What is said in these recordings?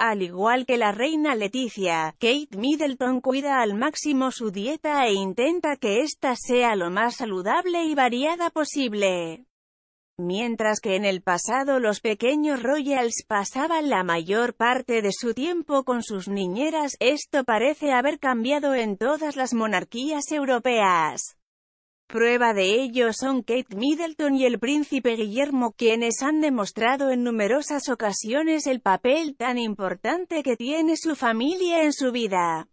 Al igual que la reina Leticia, Kate Middleton cuida al máximo su dieta e intenta que ésta sea lo más saludable y variada posible. Mientras que en el pasado los pequeños Royals pasaban la mayor parte de su tiempo con sus niñeras, esto parece haber cambiado en todas las monarquías europeas. Prueba de ello son Kate Middleton y el príncipe Guillermo quienes han demostrado en numerosas ocasiones el papel tan importante que tiene su familia en su vida.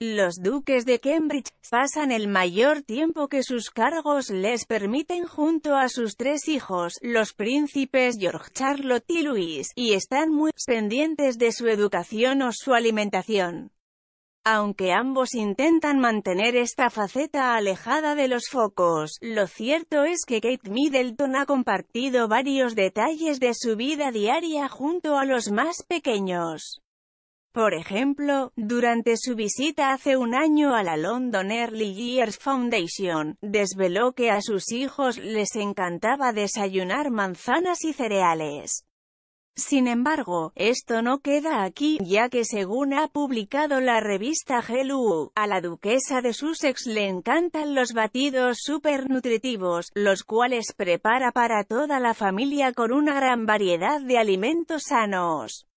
Los duques de Cambridge pasan el mayor tiempo que sus cargos les permiten junto a sus tres hijos, los príncipes George, Charlotte y Louis, y están muy pendientes de su educación o su alimentación. Aunque ambos intentan mantener esta faceta alejada de los focos, lo cierto es que Kate Middleton ha compartido varios detalles de su vida diaria junto a los más pequeños. Por ejemplo, durante su visita hace un año a la London Early Years Foundation, desveló que a sus hijos les encantaba desayunar manzanas y cereales. Sin embargo, esto no queda aquí, ya que según ha publicado la revista Hello, a la duquesa de Sussex le encantan los batidos super nutritivos, los cuales prepara para toda la familia con una gran variedad de alimentos sanos.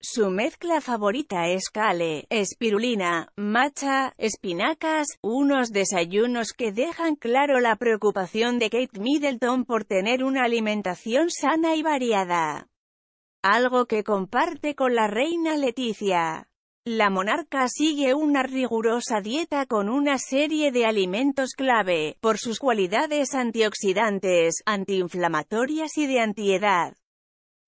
Su mezcla favorita es kale, espirulina, matcha, espinacas, unos desayunos que dejan claro la preocupación de Kate Middleton por tener una alimentación sana y variada algo que comparte con la reina Leticia. La monarca sigue una rigurosa dieta con una serie de alimentos clave, por sus cualidades antioxidantes, antiinflamatorias y de antiedad.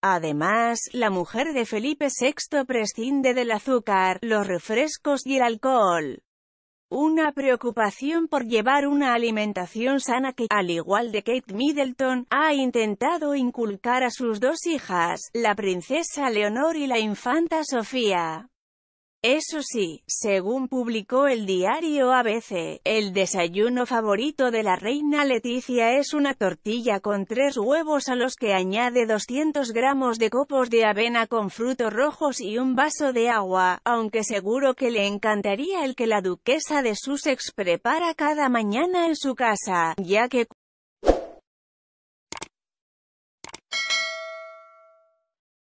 Además, la mujer de Felipe VI prescinde del azúcar, los refrescos y el alcohol. Una preocupación por llevar una alimentación sana que, al igual de Kate Middleton, ha intentado inculcar a sus dos hijas, la princesa Leonor y la infanta Sofía. Eso sí, según publicó el diario ABC, el desayuno favorito de la reina Leticia es una tortilla con tres huevos a los que añade 200 gramos de copos de avena con frutos rojos y un vaso de agua, aunque seguro que le encantaría el que la duquesa de Sussex prepara cada mañana en su casa, ya que